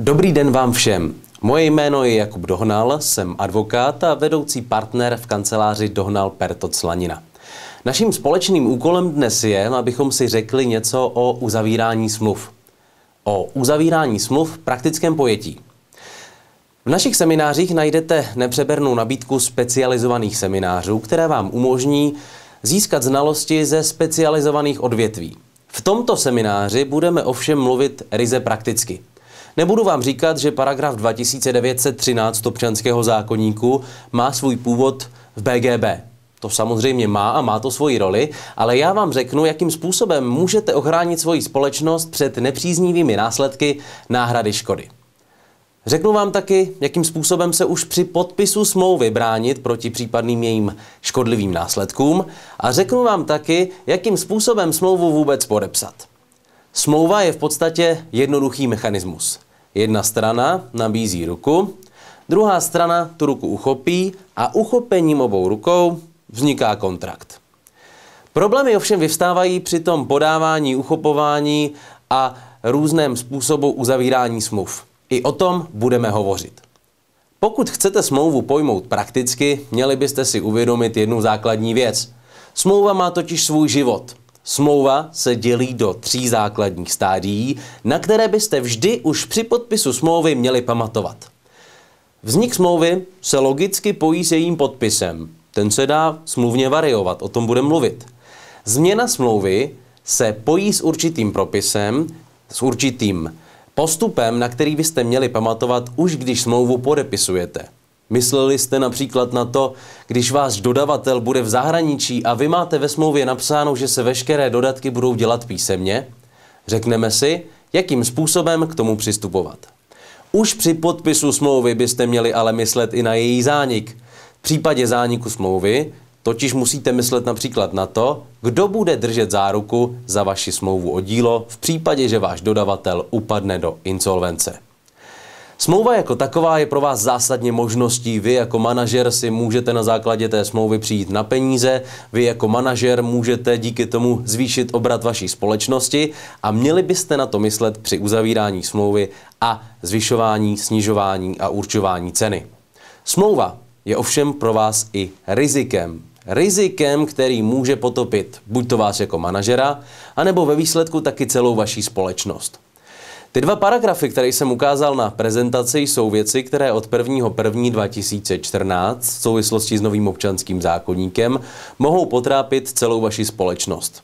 Dobrý den vám všem. Moje jméno je Jakub Dohnal, jsem advokát a vedoucí partner v kanceláři Dohnal Pertot Slanina. Naším společným úkolem dnes je, abychom si řekli něco o uzavírání smluv. O uzavírání smluv v praktickém pojetí. V našich seminářích najdete nepřebernou nabídku specializovaných seminářů, které vám umožní získat znalosti ze specializovaných odvětví. V tomto semináři budeme ovšem mluvit ryze prakticky – Nebudu vám říkat, že paragraf 2913 občanského zákoníku má svůj původ v BGB. To samozřejmě má a má to svoji roli, ale já vám řeknu, jakým způsobem můžete ochránit svoji společnost před nepříznivými následky náhrady škody. Řeknu vám taky, jakým způsobem se už při podpisu smlouvy bránit proti případným jejím škodlivým následkům a řeknu vám taky, jakým způsobem smlouvu vůbec podepsat. Smlouva je v podstatě jednoduchý mechanismus. Jedna strana nabízí ruku, druhá strana tu ruku uchopí a uchopením obou rukou vzniká kontrakt. Problémy ovšem vyvstávají při tom podávání, uchopování a různém způsobu uzavírání smluv. I o tom budeme hovořit. Pokud chcete smlouvu pojmout prakticky, měli byste si uvědomit jednu základní věc. Smlouva má totiž svůj život. Smlouva se dělí do tří základních stádií, na které byste vždy už při podpisu smlouvy měli pamatovat. Vznik smlouvy se logicky pojí s jejím podpisem. Ten se dá smluvně variovat, o tom budeme mluvit. Změna smlouvy se pojí s určitým propisem, s určitým postupem, na který byste měli pamatovat už když smlouvu podepisujete. Mysleli jste například na to, když váš dodavatel bude v zahraničí a vy máte ve smlouvě napsáno, že se veškeré dodatky budou dělat písemně? Řekneme si, jakým způsobem k tomu přistupovat. Už při podpisu smlouvy byste měli ale myslet i na její zánik. V případě zániku smlouvy totiž musíte myslet například na to, kdo bude držet záruku za vaši smlouvu o dílo v případě, že váš dodavatel upadne do insolvence. Smlouva jako taková je pro vás zásadně možností. Vy jako manažer si můžete na základě té smlouvy přijít na peníze, vy jako manažer můžete díky tomu zvýšit obrat vaší společnosti a měli byste na to myslet při uzavírání smlouvy a zvyšování, snižování a určování ceny. Smlouva je ovšem pro vás i rizikem. Rizikem, který může potopit buď to vás jako manažera, anebo ve výsledku taky celou vaší společnost. Ty dva paragrafy, které jsem ukázal na prezentaci, jsou věci, které od 1.1.2014 v souvislosti s novým občanským zákonníkem mohou potrápit celou vaši společnost.